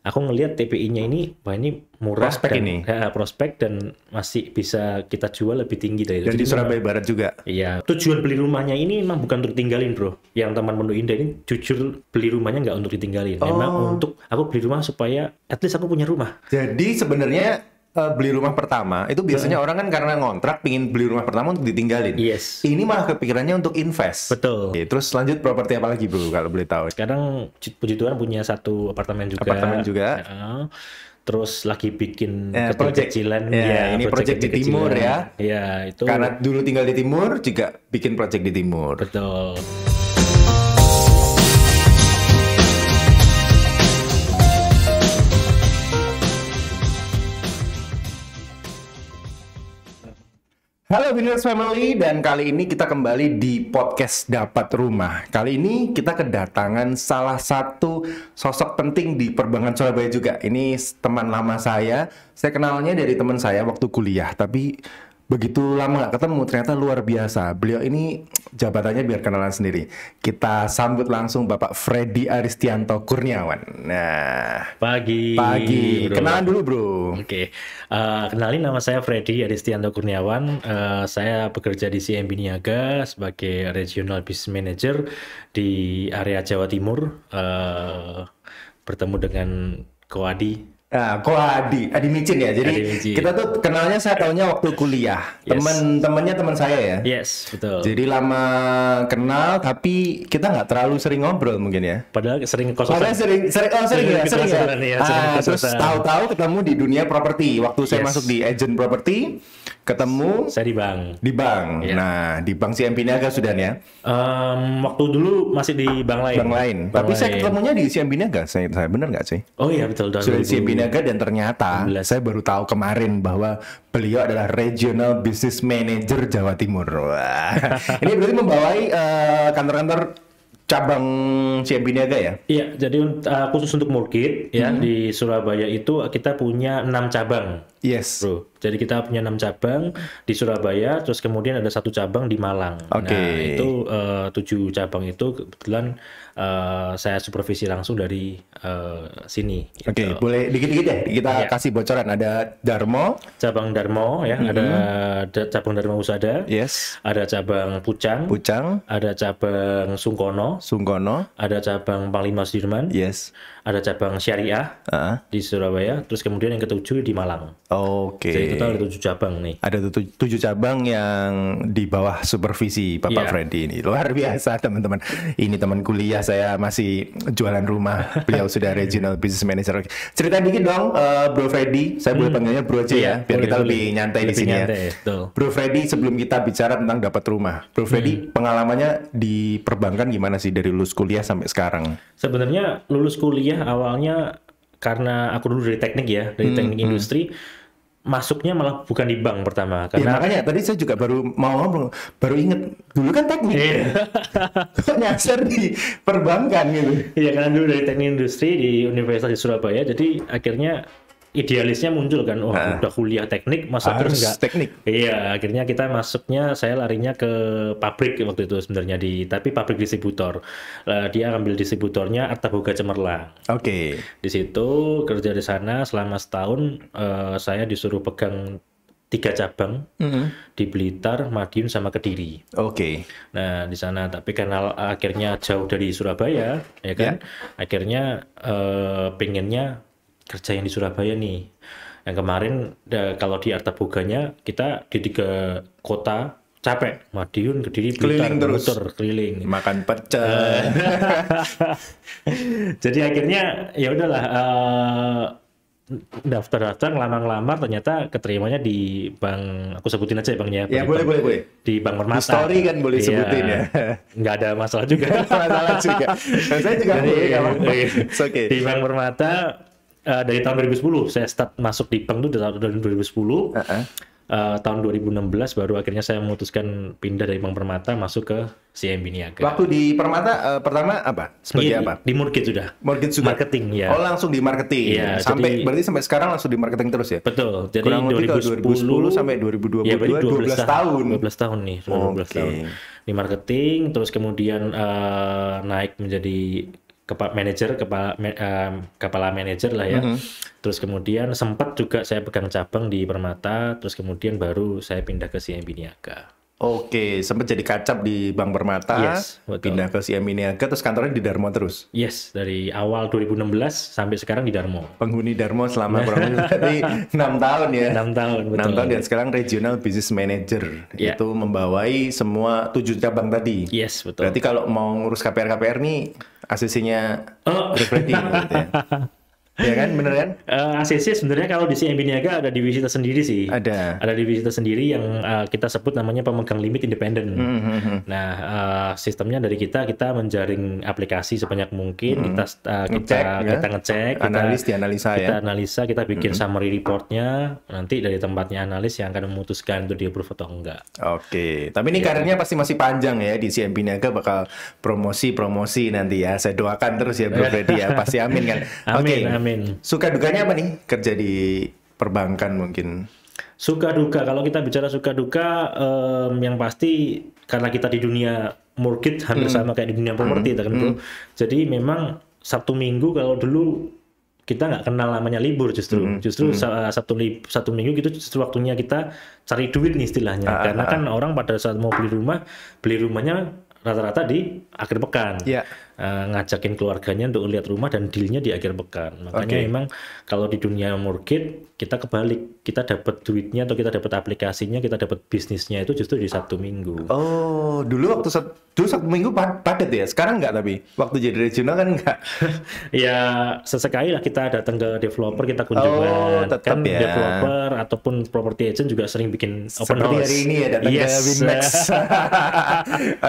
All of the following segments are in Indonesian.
aku ngelihat TPI-nya ini wah ini murah prospek dan, ini ya, prospek dan masih bisa kita jual lebih tinggi dari dan di Surabaya Barat juga iya tujuan beli rumahnya ini emang bukan untuk tinggalin bro yang teman menu Indah ini jujur beli rumahnya nggak untuk ditinggalin oh. memang untuk aku beli rumah supaya at least aku punya rumah jadi sebenarnya Eh, beli rumah pertama itu biasanya hmm. orang kan karena ngontrak pingin beli rumah pertama untuk ditinggalin. Yes. Ini malah kepikirannya untuk invest. Betul. Oke, terus lanjut properti apa lagi bro kalau boleh tahu? Sekarang puji Tuhan punya satu apartemen juga. Apartemen juga. Ya. terus lagi bikin eh, project kecilan ya, ya ini project, di timur ya ya itu karena dulu tinggal di timur juga bikin project di timur betul Halo Binus Family dan kali ini kita kembali di podcast Dapat Rumah. Kali ini kita kedatangan salah satu sosok penting di perbankan Surabaya juga. Ini teman lama saya. Saya kenalnya dari teman saya waktu kuliah, tapi begitu lama nggak ketemu ternyata luar biasa. Beliau ini jabatannya biar kenalan sendiri. Kita sambut langsung Bapak Freddy Aristianto Kurniawan. Nah, pagi. Pagi. Bro. Kenalan dulu, Bro. Oke. Okay. Uh, eh, kenalin nama saya Freddy Aristianto Kurniawan. Uh, saya bekerja di CMB Niaga sebagai Regional Business Manager di area Jawa Timur. Uh, bertemu dengan Koadi Nah, kok Adi, Adi Micin ya. Jadi Micin. kita tuh kenalnya saya tahunya waktu kuliah. Yes. Temen-temennya teman saya ya. Yes, betul. Jadi lama kenal tapi kita nggak terlalu sering ngobrol mungkin ya. Padahal sering kosong. Padahal sering sering oh sering, ya, sering ya, sering ya. ya sering ah, terus tahu-tahu ketemu di dunia properti. Waktu saya yes. masuk di agent properti, ketemu saya di bank di bank ya. nah di bank CMP Niaga sudah ya um, waktu dulu masih di bank lain bank lain bank tapi lain. saya ketemunya di CMP Niaga saya, saya benar nggak sih oh iya betul sudah di CMP Niaga dan ternyata 16. saya baru tahu kemarin bahwa beliau adalah Regional Business Manager Jawa Timur Wah. ini berarti membawai kantor eh, kantor-kantor cabang CMB Niaga ya? Iya, jadi uh, khusus untuk Murkit ya hmm. di Surabaya itu kita punya enam cabang. Yes. Bro. Jadi kita punya enam cabang di Surabaya, terus kemudian ada satu cabang di Malang. Oke. Okay. Nah, itu eh, tujuh cabang itu kebetulan uh, saya supervisi langsung dari uh, sini. Oke, okay. Gitu. boleh dikit-dikit ya. Kita ya. kasih bocoran ada Darmo, cabang Darmo ya, mm -hmm. ada cabang Darmo Usada. Yes. Ada cabang Pucang. Pucang. Ada cabang Sungkono. Sungkono. Ada cabang Panglima Sudirman. Yes ada cabang syariah uh-huh. di Surabaya, terus kemudian yang ketujuh di Malang. Oke. Okay. Jadi total ada tujuh cabang nih. Ada tujuh, tujuh cabang yang di bawah supervisi Bapak yeah. Freddy ini. Luar biasa teman-teman. Ini teman kuliah saya masih jualan rumah. Beliau sudah regional business manager. Cerita dikit dong, uh, Bro Freddy. Saya hmm. boleh panggilnya Bro aja yeah, ya, iya, biar boleh, kita boleh. lebih ya. nyantai lebih di sini nyantai, ya. ya. Bro Freddy, sebelum kita bicara tentang dapat rumah, Bro Freddy hmm. pengalamannya di perbankan gimana sih dari lulus kuliah sampai sekarang? Sebenarnya lulus kuliah kuliah hmm. awalnya karena aku dulu dari teknik ya, dari hmm, teknik hmm. industri masuknya malah bukan di bank pertama iya, karena ya, makanya tadi saya juga baru mau ngomong baru inget dulu kan teknik yeah. kok nyasar di perbankan gitu iya karena dulu dari teknik industri di Universitas di Surabaya jadi akhirnya idealisnya muncul kan, oh nah, udah kuliah teknik, masa terus enggak? teknik. Iya, akhirnya kita masuknya, saya larinya ke pabrik waktu itu sebenarnya di, tapi pabrik distributor. Uh, dia ambil distributornya Arta Boga Cemerlang. Oke. Okay. Di situ kerja di sana selama setahun, uh, saya disuruh pegang tiga cabang mm -hmm. di Blitar, Madiun sama Kediri. Oke. Okay. Nah di sana tapi karena akhirnya jauh dari Surabaya, ya kan, yeah. akhirnya uh, eh, pengennya kerja yang di Surabaya nih. Yang kemarin da, kalau di Arta Boganya kita di tiga kota capek Madiun Kediri Blitar keliling terus muter, keliling makan pecel eh. jadi akhirnya ya udahlah uh, eh, daftar daftar ngelamar ngelamar ternyata keterimanya di bank aku sebutin aja ya bang ya ya boleh boleh boleh di bank permata di story kan boleh ya, sebutin ya nggak ada masalah juga masalah juga saya juga ya, boleh ya, oke okay. di bank permata uh, dari tahun 2010 saya start masuk di Peng itu dari tahun 2010. Uh -huh. Uh, tahun 2016 baru akhirnya saya memutuskan pindah dari Bank Permata masuk ke CIMB Niaga. Waktu di Permata uh, pertama apa? Sebagai di, iya, apa? Di mortgage sudah. Mortgage sudah. Marketing ya. Oh langsung di marketing. Ya, sampai jadi, berarti sampai sekarang langsung di marketing terus ya? Betul. Jadi Kurang 2010, 2010 sampai 2022 ya, 12, 12 tahun. 12 tahun nih, 12 okay. tahun. Di marketing terus kemudian uh, naik menjadi kepala manajer kepala me, kepala manajer lah ya. Mm -hmm. Terus kemudian sempat juga saya pegang cabang di Permata, terus kemudian baru saya pindah ke CMB Niaga. Oke, sempat jadi kacap di Bank Permata, yes, betul. pindah ke CM Niaga, terus kantornya di Darmo terus? Yes, dari awal 2016 sampai sekarang di Darmo. Penghuni Darmo selama kurang lebih 6 tahun ya? 6 tahun, betul. 6 tahun dan sekarang Regional Business Manager, yeah. itu membawai semua tujuh cabang tadi? Yes, betul. Berarti kalau mau ngurus KPR-KPR nih, asisinya oh. gitu ya? ya kan bener kan uh, eh, ACC sebenarnya kalau di CMB Niaga ada divisi tersendiri sih ada ada divisi tersendiri yang uh, kita sebut namanya pemegang limit independen mm -hmm. nah uh, sistemnya dari kita kita menjaring aplikasi sebanyak mungkin mm -hmm. kita uh, kita ngecek, kita, ya? kita ngecek analis kita, analisa kita ya analisa kita bikin mm -hmm. summary reportnya nanti dari tempatnya analis yang akan memutuskan itu dia approve atau enggak oke okay. tapi ini ya. karirnya pasti masih panjang ya di CMB Niaga bakal promosi promosi nanti ya saya doakan terus ya Bro Freddy ya pasti amin kan amin, okay. amin. Amin. Suka dukanya apa nih kerja di perbankan mungkin? Suka duka. Kalau kita bicara suka duka, um, yang pasti karena kita di dunia mortgage hampir hmm. sama kayak di dunia properti, hmm. kan bro. Hmm. Jadi memang Sabtu Minggu kalau dulu kita nggak kenal namanya libur justru hmm. justru hmm. satu satu minggu gitu justru waktunya kita cari duit nih istilahnya ah, karena ah, kan ah. orang pada saat mau beli rumah beli rumahnya rata-rata di akhir pekan yeah. Eh, ngajakin keluarganya untuk lihat rumah dan dealnya di akhir pekan. Makanya okay. memang kalau di dunia mortgage kita kebalik, kita dapat duitnya atau kita dapat aplikasinya, kita dapat bisnisnya itu justru di satu Minggu. Oh, dulu waktu satu dulu satu Minggu padat ya, sekarang nggak tapi waktu jadi regional kan nggak. ya sesekali lah kita datang ke developer kita kunjungan, oh, tetap kan ya. developer ataupun property agent juga sering bikin open seperti house. hari ini ya datang yes. ke Winmax. Oke,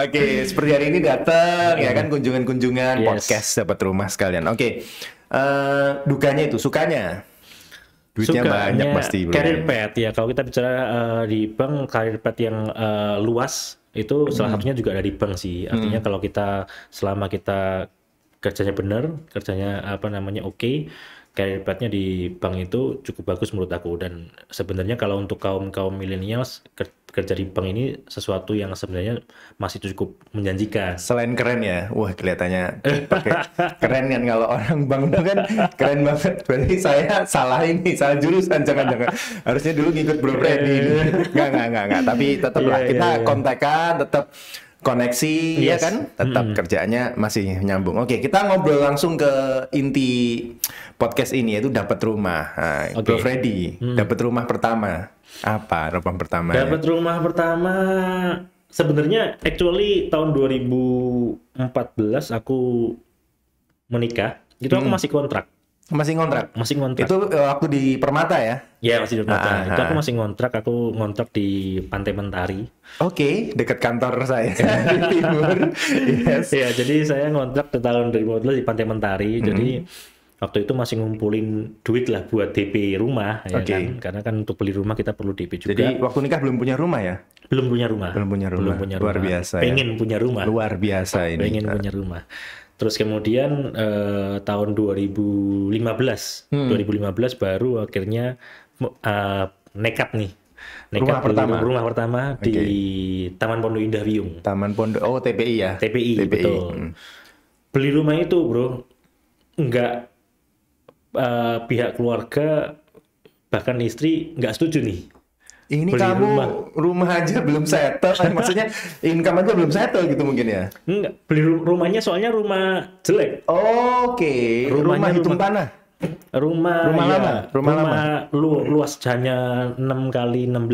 okay, seperti hari ini datang ya iya. kan kunjungan-kunjungan kunjungan yes. podcast dapat rumah sekalian. Oke. Okay. Uh, eh, dukanya itu, sukanya duitnya Sukanya banyak pasti career pet ya kalau kita bicara uh, di bank career pet yang uh, luas itu hmm. salah satunya juga dari bank sih artinya hmm. kalau kita selama kita kerjanya benar kerjanya apa namanya oke okay, career path di bank itu cukup bagus menurut aku dan sebenarnya kalau untuk kaum kaum milenials kerja di bank ini sesuatu yang sebenarnya masih cukup menjanjikan. Selain keren ya, wah kelihatannya keren kan kalau orang bank itu kan keren banget. Berarti saya salah ini, salah jurusan jangan-jangan. Harusnya dulu ngikut Bro Freddy. Iya, enggak, iya. enggak, enggak, enggak. Tapi tetaplah yeah, kita yeah, yeah. kontekan, tetap koneksi iya yes. ya kan tetap hmm. kerjaannya masih nyambung. Oke, kita ngobrol langsung ke inti podcast ini yaitu dapat rumah. Nah, okay. Bro Freddy, hmm. dapat rumah pertama apa rumah pertama? Ya? Dapat rumah pertama sebenarnya actually tahun 2014 aku menikah. Itu aku hmm. masih kontrak. Masih kontrak. Masih kontrak. Itu eh, waktu di Permata ya? ya masih di Permata. Ah, ah. itu aku masih kontrak, aku ngontrak di Pantai Mentari. Oke, okay, dekat kantor saya di timur. Iya, yes. Ya, jadi saya ngontrak di tahun 2014 di Pantai Mentari. Hmm. Jadi waktu itu masih ngumpulin duit lah buat DP rumah ya okay. kan karena kan untuk beli rumah kita perlu DP juga. Jadi waktu nikah belum punya rumah ya? Belum punya rumah. Belum punya rumah. Belum punya Luar rumah. biasa. Ya. Pengen ya? punya rumah. Luar biasa ini. Pengen punya rumah. Terus kemudian eh, tahun 2015, hmm. 2015 baru akhirnya eh, nekat nih nekat rumah pertama rumah pertama okay. di Taman Pondok Indah Wiyung Taman Pondok oh TPI ya TPI, TPI. betul hmm. beli rumah itu bro Enggak uh, pihak keluarga bahkan istri nggak setuju nih ini beli kamu rumah. rumah aja belum settle kan? maksudnya income aja belum settle gitu mungkin ya enggak beli rumahnya soalnya rumah jelek oke okay. rumah hitung tanah rumah rumah ya, lama rumah, rumah lama lu, luas hanya 6 kali 16 oke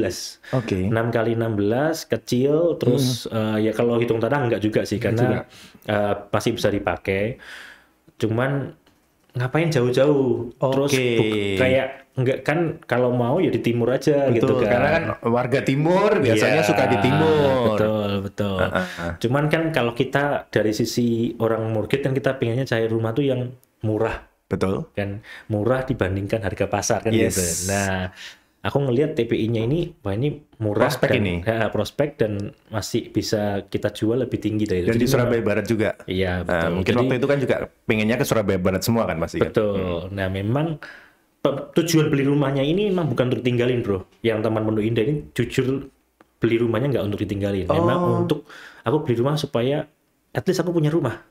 okay. 6 kali 16 kecil terus hmm. uh, ya kalau hitung tanah enggak juga sih karena juga. Uh, masih bisa dipakai cuman ngapain jauh-jauh okay. Oh, terus kayak enggak kan kalau mau ya di timur aja betul, gitu kan karena kan warga timur biasanya yeah, suka di timur betul betul uh, uh, cuman kan kalau kita dari sisi orang murkit kan kita pengennya cair rumah tuh yang murah betul kan murah dibandingkan harga pasar kan yes. gitu nah aku ngelihat TPI-nya ini wah ini murah prospek dan, ini ya, prospek dan masih bisa kita jual lebih tinggi dari dan itu. di Surabaya Barat juga iya ah, betul mungkin Jadi, waktu itu kan juga pengennya ke Surabaya Barat semua kan pasti kan? betul kan? Hmm. nah memang tujuan beli rumahnya ini memang bukan untuk tinggalin bro yang teman menu indah ini jujur beli rumahnya nggak untuk ditinggalin oh. memang untuk aku beli rumah supaya at least aku punya rumah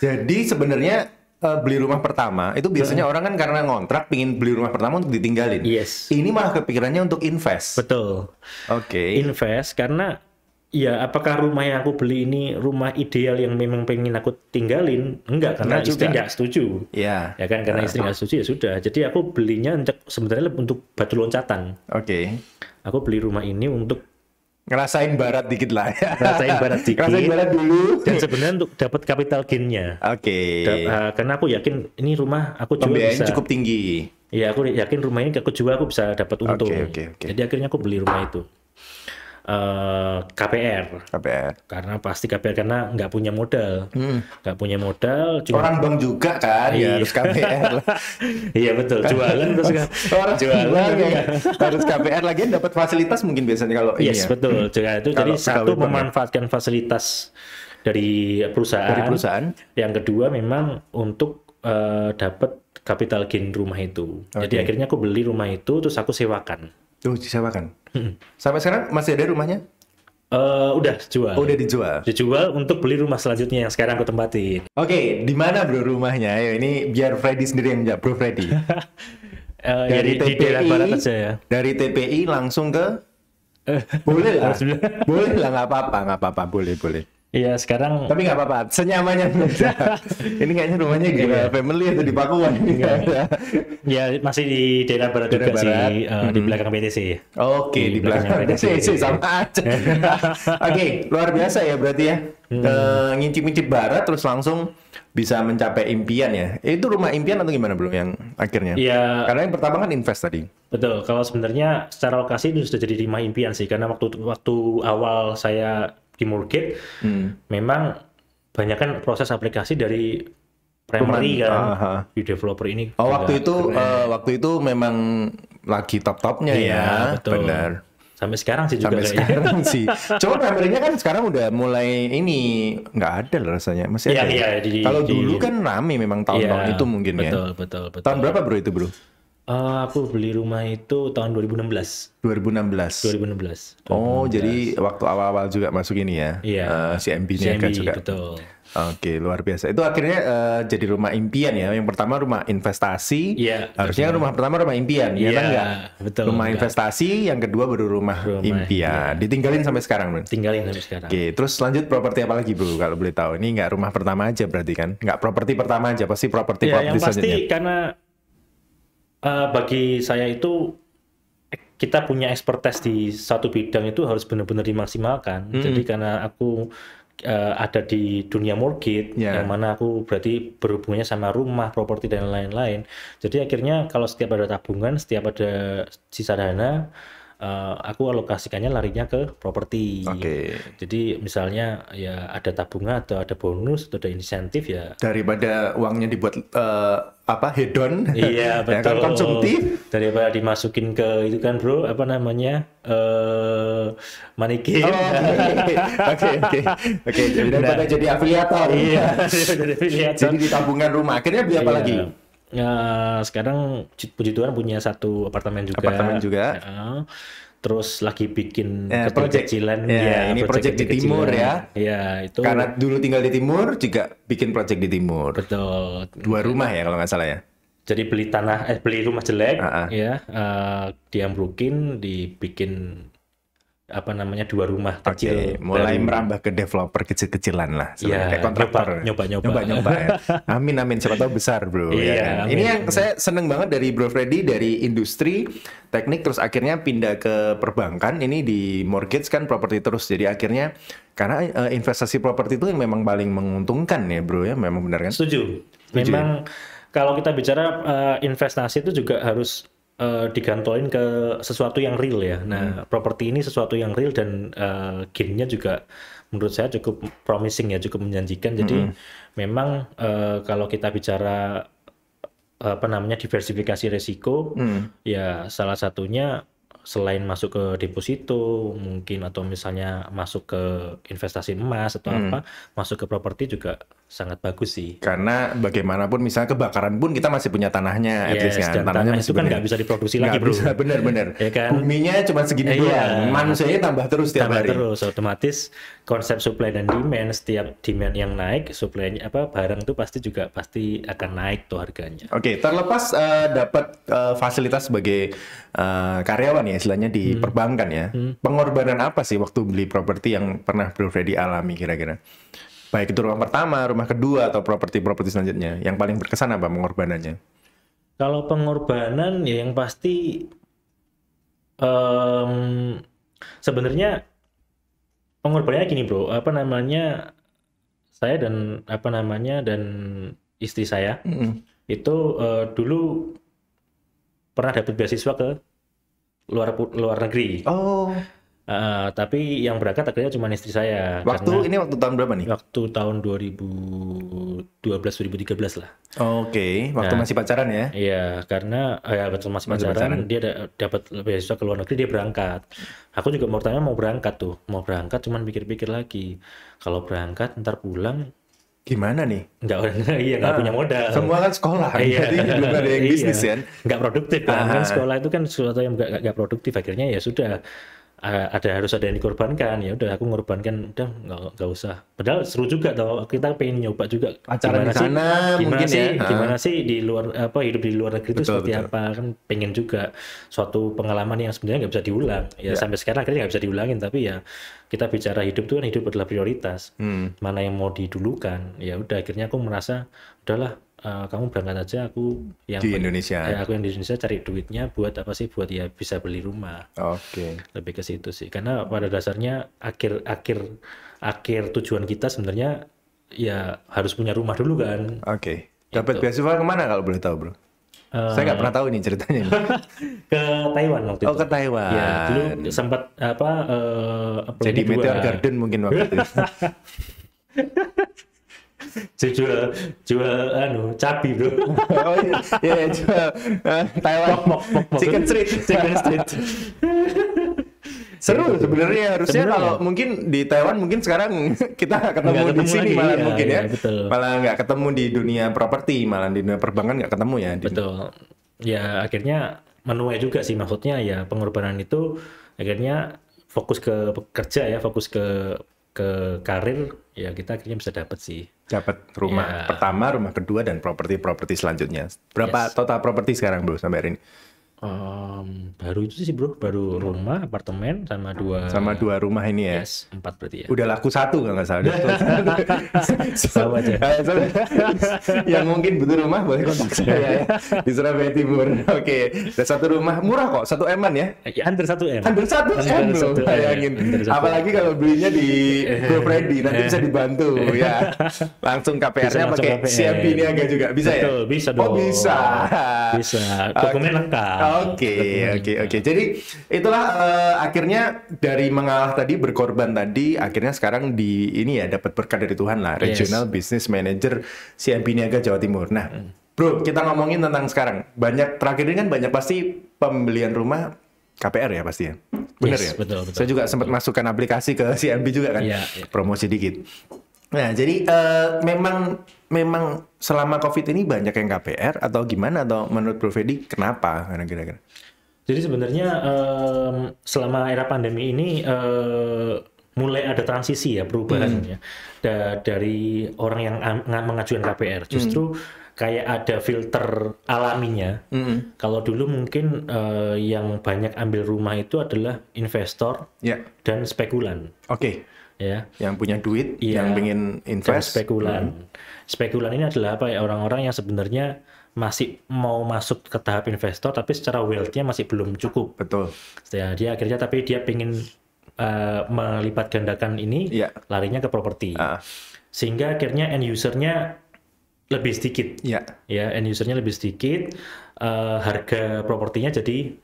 jadi sebenarnya uh, beli rumah pertama itu biasanya hmm. orang kan karena ngontrak pingin beli rumah pertama untuk ditinggalin. Yes. Ini malah kepikirannya untuk invest. Betul. Oke. Okay. Invest karena ya apakah rumah yang aku beli ini rumah ideal yang memang pengen aku tinggalin? Enggak karena nah, istri nggak setuju. Iya. Yeah. Ya kan karena uh. istri nggak setuju ya sudah. Jadi aku belinya sebenarnya untuk batu loncatan. Oke. Okay. Aku beli rumah ini untuk ngerasain barat dikit lah ngerasain barat dikit ngerasain barat dulu dan sebenarnya untuk dapat capital gainnya oke okay. uh, karena aku yakin ini rumah aku jual Pembiayaan bisa cukup tinggi Iya, aku yakin rumah ini aku jual aku bisa dapat untung. Okay, okay, okay. Jadi akhirnya aku beli rumah itu. Eh, KPR. KPR. Karena pasti KPR karena nggak punya modal, hmm. nggak hmm. punya modal. Cuma... Orang bank juga kan, ya harus iya. KPR. iya betul. Jualan terus kan. orang jualan ya. harus KPR lagi dapat fasilitas mungkin biasanya kalau yes, ya. betul. Juga itu jadi satu ya. memanfaatkan ya. fasilitas dari perusahaan. Dari perusahaan. Yang kedua memang untuk uh, dapat kapital gain rumah itu. Okay. Jadi akhirnya aku beli rumah itu terus aku sewakan. Tuh oh, disewakan. Sampai sekarang masih ada rumahnya? Uh, udah dijual. Oh, udah dijual. Dijual untuk beli rumah selanjutnya yang sekarang aku tempati. Oke, okay, di mana bro rumahnya? Ayo ini biar Freddy sendiri yang jawab. Bro Freddy. uh, dari ya, di, TPI, di barat aja ya. Dari TPI langsung ke eh, boleh lah, boleh lah nggak apa-apa, nggak apa-apa, boleh boleh. Iya sekarang. Tapi nggak apa-apa. Senyamannya Ini kayaknya rumahnya gila iya. family atau di Pakuan. Iya. ya masih di daerah barat daerah juga barat. sih. Eh, uh, hmm Di belakang PTC. Oke okay, di, di belakang, belakang PTC. PTC sama aja. Oke okay, luar biasa ya berarti ya. Hmm. Uh, ngincip-ngincip barat terus langsung bisa mencapai impian ya. Eh, itu rumah impian atau gimana belum yang akhirnya? Iya. Karena yang pertama kan invest tadi. Betul. Kalau sebenarnya secara lokasi itu sudah jadi rumah impian sih. Karena waktu waktu awal saya di Moodgate hmm. memang banyak kan proses aplikasi dari primary Cuman, kan aha. di developer ini. Oh waktu itu uh, waktu itu memang lagi top-topnya iya, ya. Betul. Benar. Sampai sekarang sih juga Sampai sekarang sih. coba primernya kan sekarang udah mulai ini nggak ada lah rasanya. Masih iya, ada. Ya? Iya, ya? Kalau dulu kan rame memang tahun-tahun iya, itu mungkin betul, ya. Betul, betul, betul. Tahun berapa bro itu, Bro? Uh, aku beli rumah itu tahun 2016. 2016. 2016. 2016. Oh, jadi waktu awal-awal juga masuk ini ya. Iya. Uh, CMB-nya CMB, kan juga. betul. Oke, luar biasa. Itu akhirnya uh, jadi rumah impian ya. Yang pertama rumah investasi. Iya. Harusnya betul. rumah pertama rumah impian, Iya. ya kan enggak? Iya, betul. Rumah enggak. investasi, yang kedua baru rumah, rumah impian. Yeah. Ditinggalin sampai sekarang, Bro. Tinggalin sampai sekarang. Oke, terus lanjut properti apa lagi, Bro? Kalau boleh tahu. Ini enggak rumah pertama aja berarti kan? Enggak properti pertama aja, pasti properti ya, properti yang pasti karena uh, bagi saya itu kita punya expertise di satu bidang itu harus benar-benar dimaksimalkan. Mm. Jadi karena aku uh, ada di dunia mortgage yeah. yang mana aku berarti berhubungannya sama rumah, properti dan lain-lain. Jadi akhirnya kalau setiap ada tabungan, setiap ada sisa dana, uh, aku alokasikannya larinya ke properti. Okay. Jadi misalnya ya ada tabungan atau ada bonus atau ada insentif ya. Daripada uangnya dibuat uh apa hedon iya betul ya kan konsumtif daripada dimasukin ke itu kan bro apa namanya eh uh, oh, manikin oke oke oke jadi iya. daripada jadi afiliator iya jadi afiliator jadi di tabungan rumah akhirnya beli apa iya. lagi Ya, sekarang puji Tuhan punya satu apartemen juga. Apartemen juga. Ya terus lagi bikin ke ya, kecil-kecilan ya, ya ini project, project di timur ya ya itu karena dulu tinggal di timur juga bikin project di timur betul dua rumah ya kalau nggak salah ya jadi beli tanah eh beli rumah jelek uh -uh. ya uh, diambrukin dibikin apa namanya dua rumah kecil mulai dari... merambah ke developer kecil-kecilan lah ya, kayak kontraktor nyoba-nyoba nyoba-nyoba ya. amin amin siapa tahu besar bro yeah, ya iya, kan? ini yang saya seneng banget dari Bro Freddy dari industri teknik terus akhirnya pindah ke perbankan ini di mortgage kan properti terus jadi akhirnya karena uh, investasi properti itu yang memang paling menguntungkan ya bro ya memang benar kan setuju, setuju. Ya? memang kalau kita bicara uh, investasi itu juga harus uh, digantolin ke sesuatu yang real ya. Nah, hmm. properti ini sesuatu yang real dan uh, gamenya juga menurut saya cukup promising ya, cukup menjanjikan. Jadi hmm. memang uh, kalau kita bicara apa namanya diversifikasi risiko, hmm. ya salah satunya selain masuk ke deposito mungkin atau misalnya masuk ke investasi emas atau hmm. apa, masuk ke properti juga sangat bagus sih. Karena bagaimanapun misalnya kebakaran pun kita masih punya tanahnya yes, at least ya. kan. Tanahnya masih itu kan nggak bisa diproduksi lagi bro. Bisa, bener bener. ya kan? Buminya cuma segini eh, doang. Iya. Manusianya tambah terus tiap tambah hari. terus. Otomatis konsep supply dan demand setiap demand yang naik, supply apa barang itu pasti juga pasti akan naik tuh harganya. Oke, okay, terlepas uh, dapat uh, fasilitas sebagai uh, karyawan ya istilahnya di hmm. perbankan ya. Hmm. Pengorbanan apa sih waktu beli properti yang pernah Bro Freddy alami kira-kira? Baik itu rumah pertama, rumah kedua atau properti-properti selanjutnya. Yang paling berkesan apa pengorbanannya? Kalau pengorbanan ya yang pasti um, sebenarnya pengorbanannya gini, Bro. Apa namanya? Saya dan apa namanya dan istri saya mm -hmm. itu uh, dulu pernah dapat beasiswa ke luar luar negeri. Oh. Uh, tapi yang berangkat akhirnya cuma istri saya. Waktu ini waktu tahun berapa nih? Waktu tahun 2012 2013 lah. Oh, Oke, okay. waktu nah, masih pacaran ya? Iya, karena eh, ya betul masih, pacaran, pacaran. dia da dapat beasiswa ke luar negeri dia berangkat. Aku juga mau tanya mau berangkat tuh, mau berangkat cuman pikir-pikir lagi. Kalau berangkat ntar pulang gimana nih? Enggak iya nggak ah, punya modal. Semua kan sekolah. Iya. Jadi belum ada yang iya. bisnis iya. ya. Nggak produktif kan. kan. sekolah itu kan sesuatu yang nggak produktif akhirnya ya sudah ada harus ada yang dikorbankan ya udah aku ngorbankan, udah nggak usah padahal seru juga tau kita pengen nyoba juga acara gimana di sana sih, mungkin gimana ya sih, gimana sih di luar apa hidup di luar negeri betul, itu seperti betul. apa kan pengen juga suatu pengalaman yang sebenarnya nggak bisa diulang ya, ya sampai sekarang akhirnya nggak bisa diulangin tapi ya kita bicara hidup itu kan hidup adalah prioritas hmm. mana yang mau didulukan ya udah akhirnya aku merasa udahlah Eh, kamu berangkat aja aku yang di Indonesia ya, aku yang di Indonesia cari duitnya buat apa sih buat ya bisa beli rumah oke okay. lebih ke situ sih karena pada dasarnya akhir akhir akhir tujuan kita sebenarnya ya harus punya rumah dulu kan oke okay. Gitu. dapat beasiswa kemana kalau boleh tahu bro eh, saya nggak pernah tahu ini ceritanya ke Taiwan waktu oh, itu. Oh ke Taiwan. Ya, dulu sempat apa? Uh, Jadi Meteor Garden mungkin waktu itu. jual jual anu cabi bro oh iya, iya, iya jual eh, Taiwan mok, mok, mok, mok. chicken street chicken street seru sebenarnya harusnya kalau kalau mungkin di Taiwan mungkin sekarang kita ketemu, ketemu di sini lagi, malah iya, mungkin ya. iya, ya betul. malah nggak ketemu di dunia properti malah di dunia perbankan nggak ketemu ya betul ya akhirnya menuai juga sih maksudnya ya pengorbanan itu akhirnya fokus ke kerja ya fokus ke ke karir ya kita akhirnya bisa dapat sih. Dapat rumah ya. pertama, rumah kedua dan properti-properti selanjutnya. Berapa yes. total properti sekarang Bro sampai hari ini? Um, baru itu sih bro, baru rumah, apartemen sama dua sama dua rumah ini ya. Yes, empat berarti ya. Udah laku satu nggak nggak salah. sama aja. Eh, yang mungkin butuh rumah boleh kontak saya ya. di Surabaya Timur. Oke, okay. satu rumah murah kok, satu eman ya? Eh, iya, hampir satu m. Hampir satu m loh, bayangin. Apalagi kalau belinya di Bro Freddy, nanti bisa dibantu ya. Langsung KPR-nya pakai CMP ini agak juga bisa ya. Bisa oh, dong. Oh bisa. Bisa. Dokumen lengkap. Oke, oke, oke. Jadi itulah uh, akhirnya dari mengalah tadi berkorban tadi akhirnya sekarang di ini ya dapat berkat dari Tuhan lah, Regional yes. Business Manager CMP Niaga Jawa Timur. Nah, Bro, kita ngomongin tentang sekarang. Banyak terakhir ini kan banyak pasti pembelian rumah KPR ya pasti ya. Benar yes, ya? Betul, betul. Saya juga sempat masukkan aplikasi ke CMP juga kan. Yeah, yeah. Promosi dikit. Nah, jadi uh, memang memang selama COVID ini banyak yang KPR atau gimana atau menurut Bro Fedi kenapa kira-kira? Jadi sebenarnya um, selama era pandemi ini uh, mulai ada transisi ya perubahan hmm. ya da dari orang yang mengajukan KPR justru hmm. kayak ada filter alaminya. Hmm. Kalau dulu mungkin uh, yang banyak ambil rumah itu adalah investor yeah. dan spekulan. Oke. Okay ya yang punya duit ya, yang ingin invest spekulan hmm. spekulan ini adalah apa ya orang-orang yang sebenarnya masih mau masuk ke tahap investor tapi secara wealthnya masih belum cukup betul ya dia akhirnya tapi dia ingin uh, eh, melipat gandakan ini ya. larinya ke properti uh. sehingga akhirnya end usernya lebih sedikit ya ya end usernya lebih sedikit uh, harga propertinya jadi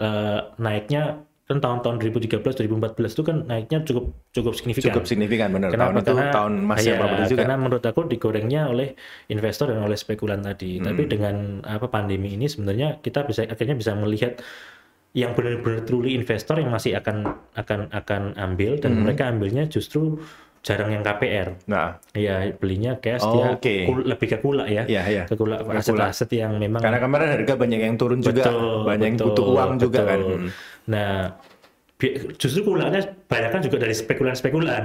uh, naiknya kan tahun-tahun 2013 2014 itu kan naiknya cukup cukup signifikan. Cukup signifikan benar. Kenapa? Tahun itu karena, tahun masih iya, ya, juga. Karena menurut aku digorengnya oleh investor dan oleh spekulan tadi. Hmm. Tapi dengan apa pandemi ini sebenarnya kita bisa akhirnya bisa melihat yang benar-benar truly investor yang masih akan akan akan ambil dan hmm. mereka ambilnya justru jarang yang KPR. Nah, iya belinya cash oh, dia okay. kul, lebih ke kula ya. Iya, iya. Ke kula aset-aset yang memang Karena kemarin harga banyak yang turun betul, juga, banyak betul, yang butuh uang betul. juga kan. Nah, justru kulanya banyak kan juga dari spekulan-spekulan.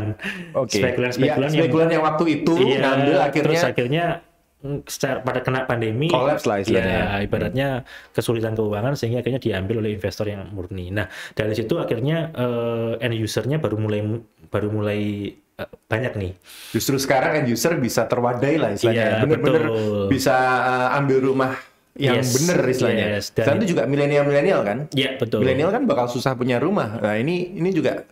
Oke. Okay. Spekulan-spekulan ya, spekulan yang, yang waktu itu iya, ngambil akhirnya terus akhirnya mm, secara pada kena pandemi kolaps lah istilahnya. Ya, ibaratnya kesulitan keuangan sehingga akhirnya diambil oleh investor yang murni. Nah, dari situ akhirnya uh, end usernya baru mulai baru mulai Eh, banyak nih. Justru sekarang end user bisa terwadai lah istilahnya. Iya, Bener-bener bisa eh, ambil rumah yang yes, bener istilahnya. Yes, dan itu juga milenial-milenial kan? Iya, betul. Milenial kan bakal susah punya rumah. Nah, ini ini juga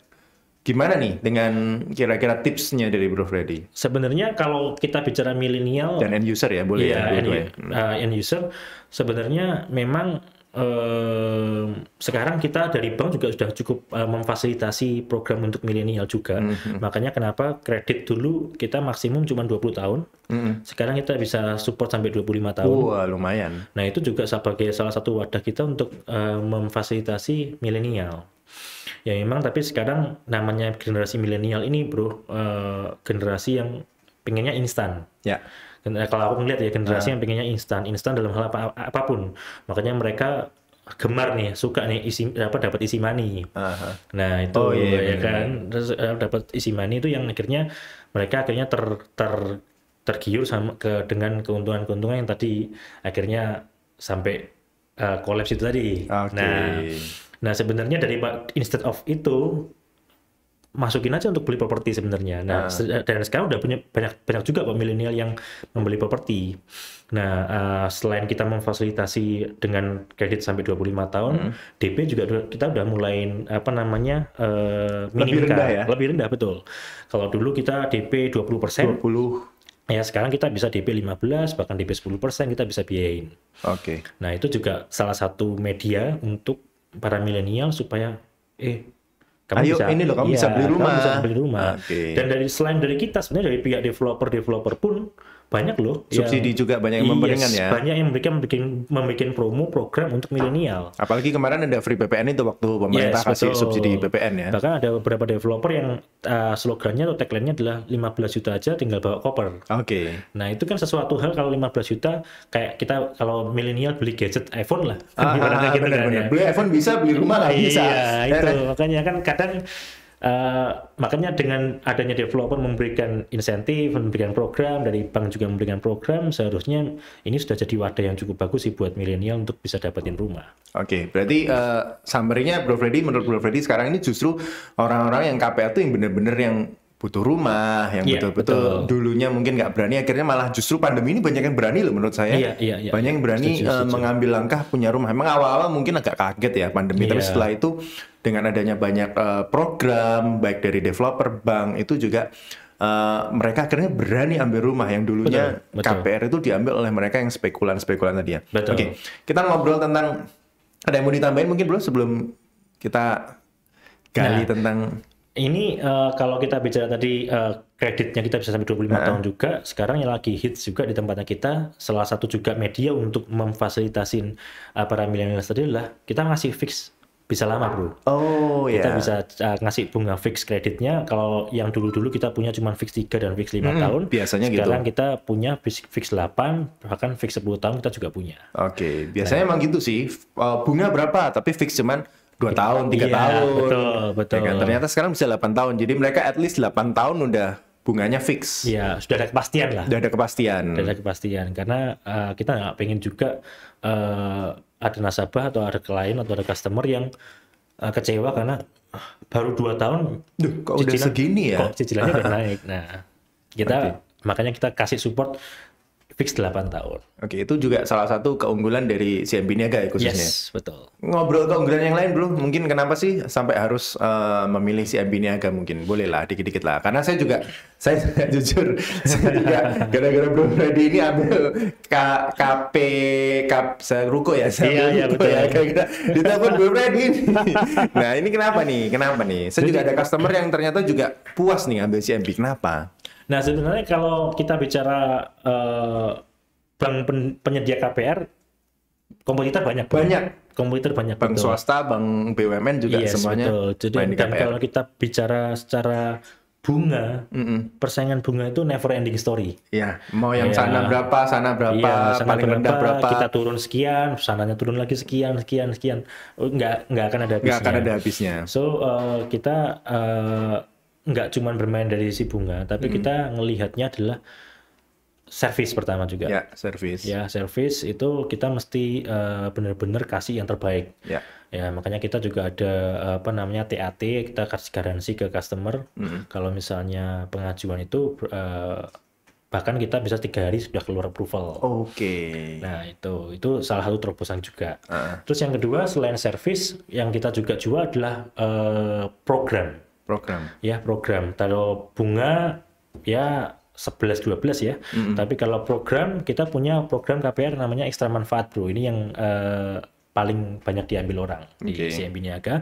gimana nih dengan kira-kira tipsnya dari Bro Freddy? Sebenarnya kalau kita bicara milenial dan end user ya, boleh iya, ya. Iya, end, uh, end user sebenarnya memang sekarang kita dari bank juga sudah cukup uh, memfasilitasi program untuk milenial juga. Mm -hmm. Makanya kenapa kredit dulu kita maksimum cuma 20 tahun. Mm -hmm. Sekarang kita bisa support sampai 25 tahun. Wah, lumayan. Nah, itu juga sebagai salah satu wadah kita untuk uh, memfasilitasi milenial. Ya memang tapi sekarang namanya generasi milenial ini, Bro, uh, generasi yang pengennya instan. Ya. Yeah kalau aku melihat ya generasi nah. yang pengennya instan instan dalam hal apa apapun makanya mereka gemar nih suka nih isi apa dapat isi money nah itu oh, iya, ya kan eh, dapat isi money itu yang akhirnya mereka akhirnya ter ter tergiur sama ke dengan keuntungan-keuntungan yang tadi akhirnya sampai uh, itu tadi okay. nah nah sebenarnya dari instead of itu masukin aja untuk beli properti sebenarnya. Nah, nah, dan sekarang udah punya banyak banyak juga kok milenial yang membeli properti. Nah, uh, selain kita memfasilitasi dengan kredit gitu sampai 25 tahun, hmm. DP juga kita udah mulai apa namanya? Uh, Lebih rendah ya. Lebih rendah betul. Kalau dulu kita DP 20%. 20 Ya sekarang kita bisa DP 15 bahkan DP 10% kita bisa biayain. Oke. Okay. Nah, itu juga salah satu media untuk para milenial supaya eh kamu Ayo, bisa ini loh kamu ya, bisa beli rumah, kamu bisa beli rumah. Okay. Dan dari selain dari kita sebenarnya dari pihak developer developer pun banyak loh subsidi yang, juga banyak yang memberikan ya banyak yang memberikan membuat membuat promo program untuk milenial apalagi kemarin ada free BPN itu waktu pemerintah kasih betul. subsidi BPN ya bahkan ada beberapa developer yang uh, slogannya atau tagline-nya adalah 15 juta aja tinggal bawa koper oke okay. nah itu kan sesuatu hal kalau 15 juta kayak kita kalau milenial beli gadget iPhone lah ah, ah, gitu bener, Ya. beli iPhone bisa beli rumah lah iya, bisa iya, itu makanya kan kadang Uh, makanya dengan adanya developer memberikan insentif, memberikan program, dari bank juga memberikan program, seharusnya ini sudah jadi wadah yang cukup bagus sih buat milenial untuk bisa dapetin rumah. Oke, okay, berarti uh, summary-nya Bro Freddy, menurut Bro Freddy sekarang ini justru orang-orang yang KPR itu yang benar-benar yang butuh rumah yang iya, betul-betul dulunya mungkin nggak berani akhirnya malah justru pandemi ini banyak yang berani loh menurut saya yeah, yeah, yeah. banyak yang berani setuju, uh, mengambil langkah punya rumah emang awal-awal mungkin agak kaget ya pandemi yeah. tapi iya. setelah itu dengan adanya banyak eh, program baik dari developer bank itu juga Uh, mereka akhirnya berani ambil rumah yang dulunya betul, betul. KPR itu diambil oleh mereka yang spekulan-spekulan tadi ya. Oke, okay. kita ngobrol tentang ada yang mau ditambahin mungkin belum sebelum kita gali nah, tentang ini uh, kalau kita bicara tadi uh, kreditnya kita bisa sampai 25 nah. tahun juga. Sekarang yang lagi hits juga di tempatnya kita, salah satu juga media untuk memfasilitasi uh, eh, para milenial tadi adalah kita ngasih fix bisa lama bro. Oh iya. Kita yeah. bisa uh, ngasih bunga fix kreditnya. Kalau yang dulu-dulu kita punya cuma fix 3 dan fix 5 hmm, tahun. Biasanya gitu. Sekarang gitu. kita punya fix, fix 8 bahkan fix 10 tahun kita juga punya. Oke, okay. biasanya nah, emang gitu sih. Uh, bunga berapa tapi fix cuman dua tahun tiga yeah, tahun betul betul ya kan? ternyata sekarang bisa delapan tahun jadi mereka at least delapan tahun udah bunganya fix ya sudah ada kepastian lah sudah ada kepastian sudah ada kepastian karena uh, kita nggak pengen juga uh, ada nasabah atau ada klien atau ada customer yang uh, kecewa karena ah, baru dua tahun Duh, kok cicilan, udah segini ya kok cicilannya udah naik nah kita okay. makanya kita kasih support Fix 8 tahun. Oke, itu juga salah satu keunggulan dari CMB Niaga ya khususnya. Yes, betul. Ngobrol keunggulan yang lain belum? Mungkin kenapa sih sampai harus uh, memilih CMB Niaga mungkin? Boleh lah, dikit-dikit lah. Karena saya juga, saya jujur, saya juga gara-gara Bro ready ini ambil K, KP, KP, saya ruko ya, saya iya, iya, betul. ya. ditelepon Bro ini. Nah ini kenapa nih? Kenapa nih? Saya juga ada customer yang ternyata juga puas nih ambil CMB. Kenapa? Nah sebenarnya kalau kita bicara uh, bank pen, penyedia KPR, komputer banyak. Banyak. Komputer banyak. Bank betul. swasta, bank BUMN juga yes, semuanya. Betul. Jadi main KPR. kalau kita bicara secara bunga, mm -hmm. persaingan bunga itu never ending story. Iya, mau yang ya. sana berapa, sana berapa, ya, sana paling berapa, rendah berapa, kita turun sekian, sananya turun lagi sekian, sekian, sekian, oh, nggak nggak akan ada habisnya. Nggak akan ada habisnya. So uh, kita uh, nggak cuma bermain dari sisi bunga, tapi hmm. kita ngelihatnya adalah service pertama juga. Ya, service. Ya, service itu kita mesti uh, benar-benar kasih yang terbaik. Ya. Ya, makanya kita juga ada apa namanya TAT, kita kasih garansi ke customer. Hmm. Kalau misalnya pengajuan itu uh, bahkan kita bisa tiga hari sudah keluar approval. Oke. Okay. Nah itu itu salah satu terobosan juga. Uh. Terus yang kedua selain service, yang kita juga jual adalah uh, program program ya program kalau bunga ya 11 12 ya. Mm -hmm. Tapi kalau program kita punya program KPR namanya ekstra manfaat, Bro. Ini yang eh, paling banyak diambil orang okay. di CMB Niaga.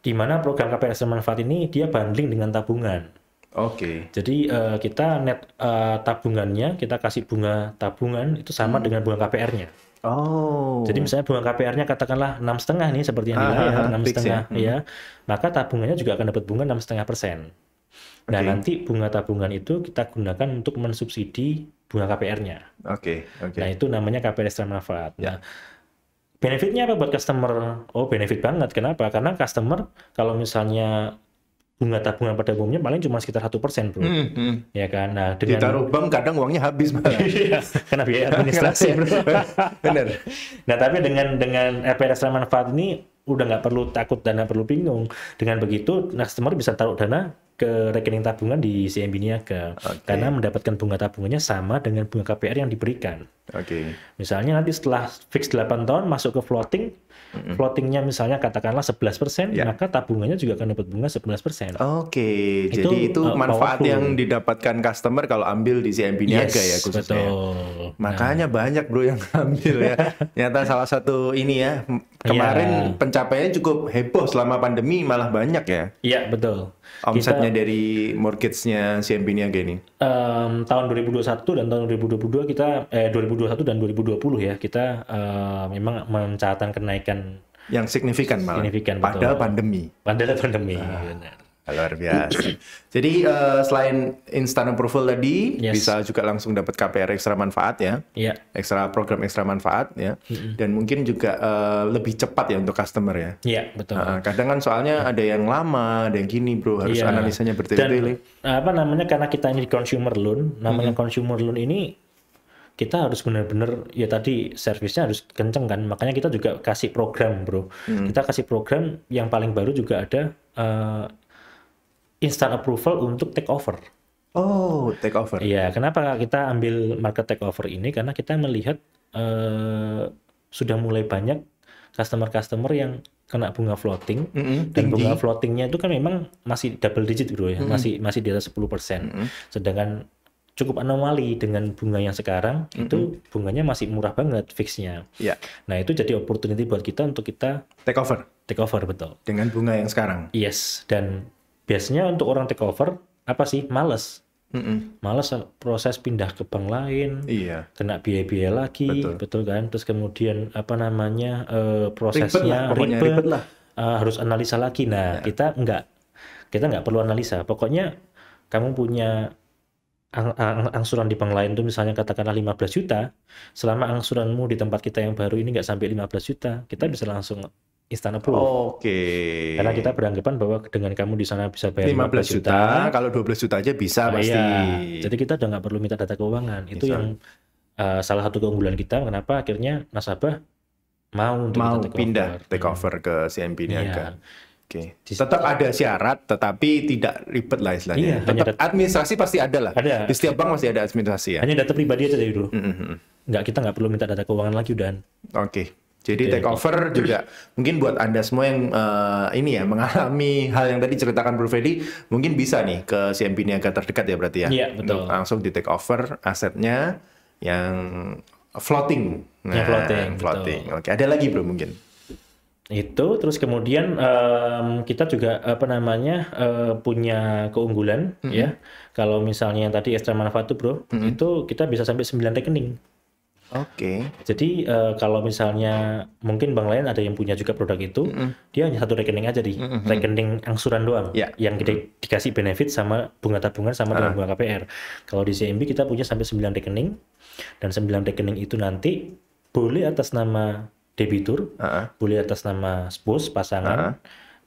Di mana program KPR ekstra manfaat ini dia banding dengan tabungan. Oke. Okay. Jadi uh, kita net uh, tabungannya kita kasih bunga tabungan itu sama hmm. dengan bunga KPR-nya. Oh. Jadi misalnya bunga KPR-nya katakanlah enam setengah nih seperti yang ah, di ah, ah, enam setengah ya, hmm. iya. maka tabungannya juga akan dapat bunga enam setengah persen. Nah nanti bunga tabungan itu kita gunakan untuk mensubsidi bunga KPR-nya. Oke. Okay, okay. Nah itu namanya KPR ekstra manfaat. Yeah. Nah, benefitnya apa buat customer? Oh benefit banget. Kenapa? Karena customer kalau misalnya bunga tabungan pada umumnya paling cuma sekitar satu persen bro, hmm, hmm. ya kan. Nah dengan ditaruh bank kadang uangnya habis malah iya, karena biaya administrasi bro. benar nah tapi dengan dengan LPR manfaat ini udah nggak perlu takut dana perlu bingung. Dengan begitu customer bisa taruh dana ke rekening tabungan di CMB Niaga okay. karena mendapatkan bunga tabungannya sama dengan bunga KPR yang diberikan. Oke. Okay. Misalnya nanti setelah fix 8 tahun masuk ke floating, mm-hmm. floatingnya misalnya katakanlah 11 persen, yeah. maka tabungannya juga akan dapat bunga 11 persen. Oke, okay. Itu, jadi itu uh, manfaat powerful. yang didapatkan customer kalau ambil di CMB Niaga yes, ya khususnya. Betul. Makanya nah. banyak bro yang ambil ya. Nyata salah satu ini ya Iya. Kemarin yeah. pencapaiannya cukup heboh selama pandemi malah banyak ya. Iya yeah, betul. Omsetnya kita, dari mortgage-nya CMB agak ini. Um, tahun 2021 dan tahun 2022 kita eh 2021 dan 2020 ya kita uh, memang mencatatkan kenaikan yang signifikan malah. Signifikan betul. Padahal pandemi. Padahal pandemi. Ah. Luar biasa. Jadi uh, selain instant approval tadi, yes. bisa juga langsung dapat KPR ekstra manfaat ya, yeah. ekstra program ekstra manfaat ya, mm-hmm. dan mungkin juga uh, lebih cepat ya untuk customer ya. Iya yeah, betul. Uh, kadang kan soalnya ada yang lama, ada yang gini bro, harus yeah. analisanya bertele-tele. Eh, apa namanya karena kita ini consumer loan, namanya mm-hmm. consumer loan ini kita harus benar-benar ya tadi servisnya harus kenceng kan makanya kita juga kasih program bro hmm. kita kasih program yang paling baru juga ada instant approval untuk take over. Oh, take over. Iya, kenapa kita ambil market take over ini? Karena kita melihat eh, sudah mulai banyak customer-customer yang kena bunga floating mm -hmm, dan tinggi. bunga floatingnya itu kan memang masih double digit bro ya, mm -hmm. masih masih di atas 10%. Mm -hmm. Sedangkan cukup anomali dengan bunga yang sekarang mm -hmm. itu bunganya masih murah banget fixnya. Yeah. Nah, itu jadi opportunity buat kita untuk kita take over. Take over betul. Dengan bunga yang sekarang. Yes, dan biasanya untuk orang take over apa sih males mm -mm. males proses pindah ke bank lain iya. kena biaya-biaya lagi betul. betul kan terus kemudian apa namanya uh, prosesnya ribet lah, ribet, ribet lah. Uh, harus analisa lagi nah ya. kita nggak kita nggak perlu analisa pokoknya kamu punya ang ang angsuran di bank lain itu misalnya katakanlah 15 juta, selama angsuranmu di tempat kita yang baru ini nggak sampai 15 juta, kita hmm. bisa langsung Istana Pulau. Oke. Okay. Karena kita beranggapan bahwa dengan kamu di sana bisa bayar 15 juta, juta kalau 12 juta aja bisa nah, pasti. Ya. Jadi kita udah nggak perlu minta data keuangan. Itu yang uh, salah satu keunggulan kita kenapa akhirnya nasabah mau untuk mau take pindah take over ke CMB ini? Ya. Oke. Okay. Tetap ada syarat, tetapi tidak ribet lah istilahnya. Iya, Tetap data, administrasi pasti ada lah. Ada. Di setiap bank masih ada administrasi ya. Hanya data pribadi aja dari dulu. Mm -hmm. Nggak, kita nggak perlu minta data keuangan lagi udah. Oke. Okay. Jadi okay. Iya, iya. take over juga mungkin buat anda semua yang uh, ini ya mengalami hal yang tadi ceritakan Bro Fedi mungkin bisa nih ke CMP Niaga terdekat ya berarti ya. Iya betul. Langsung di take over asetnya yang floating. Nah, yang floating. Floating. Betul. Oke ada lagi Bro mungkin itu terus kemudian um, kita juga apa namanya uh, punya keunggulan mm -hmm. ya kalau misalnya yang tadi ekstra manfaat tuh bro mm -hmm. itu kita bisa sampai 9 rekening Oke. Okay. Jadi uh, kalau misalnya mungkin bank lain ada yang punya juga produk itu, mm -hmm. dia hanya satu rekening aja di mm -hmm. rekening angsuran doang, yeah. yang kita dikasih benefit sama bunga tabungan sama dengan uh. Ah. bunga KPR. Kalau di CMB kita punya sampai 9 rekening dan 9 rekening itu nanti boleh atas nama debitur, uh -uh. boleh atas nama spouse pasangan, uh -uh.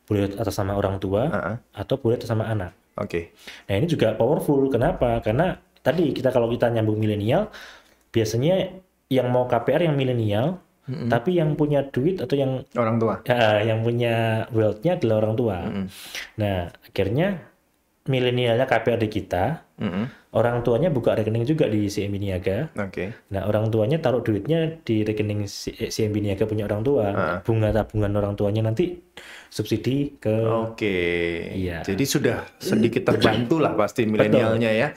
boleh atas nama orang tua, uh -uh. atau boleh atas nama anak. Oke. Okay. Nah ini juga powerful. Kenapa? Karena tadi kita kalau kita nyambung milenial biasanya yang mau KPR yang milenial, mm -hmm. tapi yang punya duit atau yang orang tua, uh, yang punya wealthnya adalah orang tua. Mm -hmm. Nah akhirnya milenialnya KPR di kita, mm -hmm. orang tuanya buka rekening juga di CMB Niaga. Okay. Nah orang tuanya taruh duitnya di rekening CMB eh, Niaga punya orang tua, uh. bunga tabungan orang tuanya nanti subsidi ke. Oke. Okay. Iya. Jadi sudah sedikit terbantu lah pasti milenialnya ya.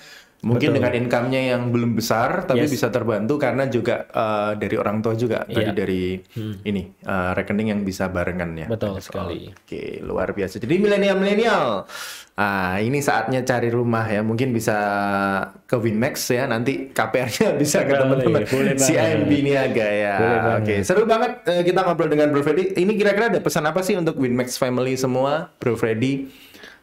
Mungkin Betul. dengan income-nya yang belum besar tapi yes. bisa terbantu karena juga uh, dari orang tua juga yeah. tadi dari hmm. ini uh, rekening yang bisa barengan ya. Betul sekali. Oke, luar biasa. Jadi milenial-milenial Ah, ini saatnya cari rumah ya. Mungkin bisa ke Winmax ya. Nanti KPR-nya bisa ke iya, teman-teman Si ini agak ya. Oke, okay. seru banget eh, kita ngobrol dengan Bro Freddy. Ini kira-kira ada pesan apa sih untuk Winmax family semua, Bro Freddy?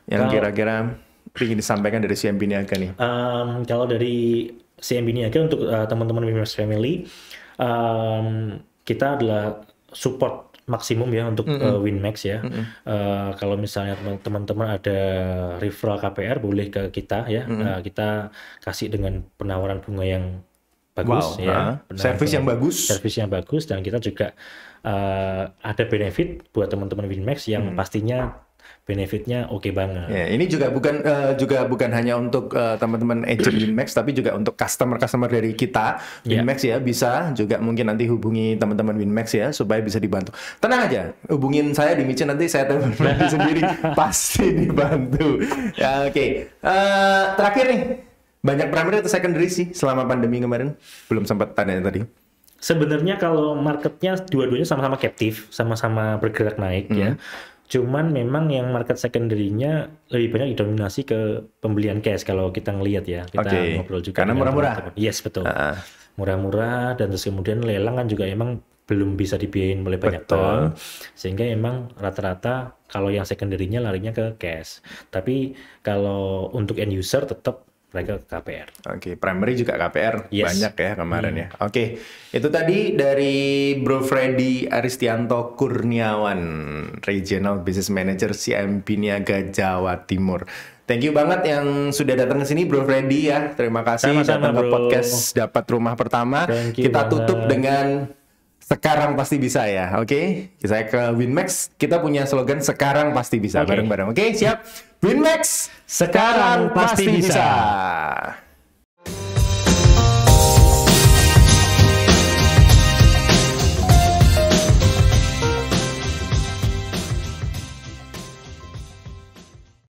Yang kira-kira ingin disampaikan dari CMB Niaga nih? Um, kalau dari CMB Niaga untuk uh, teman-teman Mimers Family, um, kita adalah support maksimum ya untuk mm -hmm. uh, Winmax ya. Mm -hmm. uh, kalau misalnya teman-teman ada referral KPR boleh ke kita ya. Mm -hmm. uh, kita kasih dengan penawaran bunga yang bagus wow. ya. Nah, servis yang bagus. Servis yang bagus dan kita juga uh, ada benefit buat teman-teman Winmax yang mm -hmm. pastinya benefitnya oke okay banget. Ya, ini juga bukan uh, juga bukan hanya untuk uh, teman-teman agent Winmax tapi juga untuk customer-customer dari kita Winmax ya. yeah. ya bisa juga mungkin nanti hubungi teman-teman Winmax ya supaya bisa dibantu. Tenang aja, hubungin saya di Micin nanti saya telepon sendiri pasti dibantu. Ya, oke. Okay. Uh, eh, terakhir nih banyak primary atau secondary sih selama pandemi kemarin belum sempat tanya tadi. Sebenarnya kalau marketnya dua-duanya sama-sama captive, sama-sama bergerak naik mm -hmm. ya Cuman memang yang market secondary-nya lebih banyak didominasi ke pembelian cash kalau kita ngelihat ya. Kita okay. ngobrol juga. Karena murah-murah. Yes, betul. Murah-murah dan terus kemudian lelang kan juga emang belum bisa dibiayain oleh banyak Betul. bank sehingga emang rata-rata kalau yang secondary-nya larinya ke cash tapi kalau untuk end user tetap mereka ke KPR. Oke, okay. primary juga KPR yes. banyak ya kemarin ya. hmm. ya. Oke, okay. itu tadi dari Bro Freddy Aristianto Kurniawan, Regional Business Manager CMP Niaga Jawa Timur. Thank you banget yang sudah datang ke sini Bro Freddy ya. Terima kasih Sama -sama, datang bro. podcast Dapat Rumah Pertama. Kita banget. tutup dengan sekarang pasti bisa ya. Oke, okay? saya ke Winmax. Kita punya slogan sekarang pasti bisa bareng-bareng. Okay. Oke, okay, siap. Winmax sekarang pasti bisa.